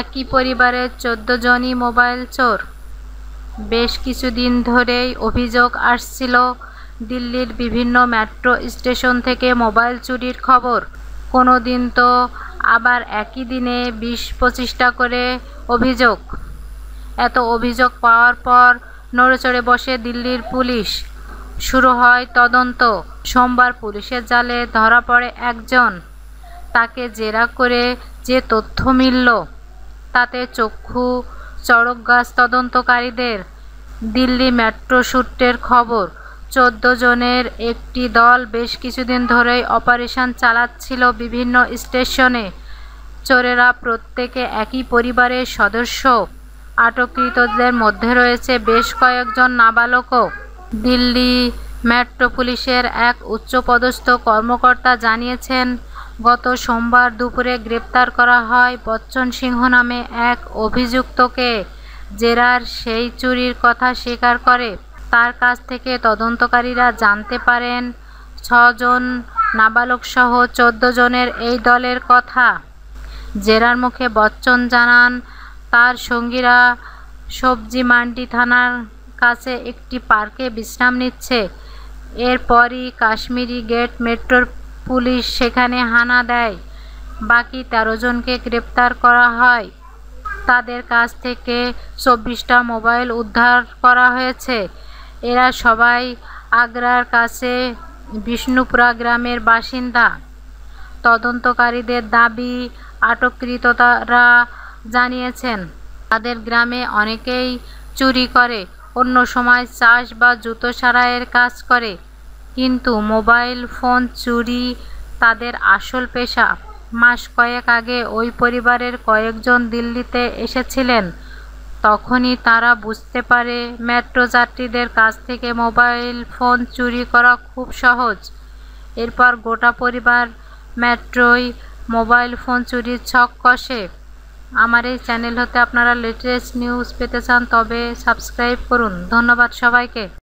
একই পরিবারের চোদ্দ জনই মোবাইল চোর বেশ কিছুদিন ধরেই অভিযোগ আসছিল দিল্লির বিভিন্ন মেট্রো স্টেশন থেকে মোবাইল চুরির খবর কোনো দিন তো আবার একই দিনে বিশ পঁচিশটা করে অভিযোগ এত অভিযোগ পাওয়ার পর নড়েচড়ে বসে দিল্লির পুলিশ শুরু হয় তদন্ত সোমবার পুলিশের জালে ধরা পড়ে একজন তাকে জেরা করে যে তথ্য মিলল তাতে চক্ষু চড়ক গাছ তদন্তকারীদের দিল্লি মেট্রো সূত্রের খবর চোদ্দ জনের একটি দল বেশ কিছুদিন ধরেই অপারেশন চালাচ্ছিল বিভিন্ন স্টেশনে চোরেরা প্রত্যেকে একই পরিবারের সদস্য আটককৃতদের মধ্যে রয়েছে বেশ কয়েকজন নাবালকও দিল্লি মেট্রো পুলিশের এক উচ্চপদস্থ কর্মকর্তা জানিয়েছেন গত সোমবার দুপুরে গ্রেপ্তার করা হয় বচ্চন সিংহ নামে এক অভিযুক্তকে জেরার সেই চুরির কথা স্বীকার করে তার কাছ থেকে তদন্তকারীরা জানতে পারেন ছজন নাবালকসহ চোদ্দ জনের এই দলের কথা জেরার মুখে বচ্চন জানান তার সঙ্গীরা সবজি মান্ডি থানার কাছে একটি পার্কে বিশ্রাম নিচ্ছে এরপরই কাশ্মীরি গেট মেট্রোর পুলিশ সেখানে হানা দেয় বাকি তেরো জনকে গ্রেপ্তার করা হয় তাদের কাছ থেকে চব্বিশটা মোবাইল উদ্ধার করা হয়েছে এরা সবাই আগ্রার কাছে বিষ্ণুপুরা গ্রামের বাসিন্দা তদন্তকারীদের দাবি আটককৃততারা জানিয়েছেন তাদের গ্রামে অনেকেই চুরি করে অন্য সময় চাষ বা জুতো সারাইয়ের কাজ করে কিন্তু মোবাইল ফোন চুরি তাদের আসল পেশা মাস কয়েক আগে ওই পরিবারের কয়েকজন দিল্লিতে এসেছিলেন তখনই তারা বুঝতে পারে মেট্রো যাত্রীদের কাছ থেকে মোবাইল ফোন চুরি করা খুব সহজ এরপর গোটা পরিবার মেট্রোয় মোবাইল ফোন চুরির ছক কষে আমার এই চ্যানেল হতে আপনারা লেটেস্ট নিউজ পেতে চান তবে সাবস্ক্রাইব করুন ধন্যবাদ সবাইকে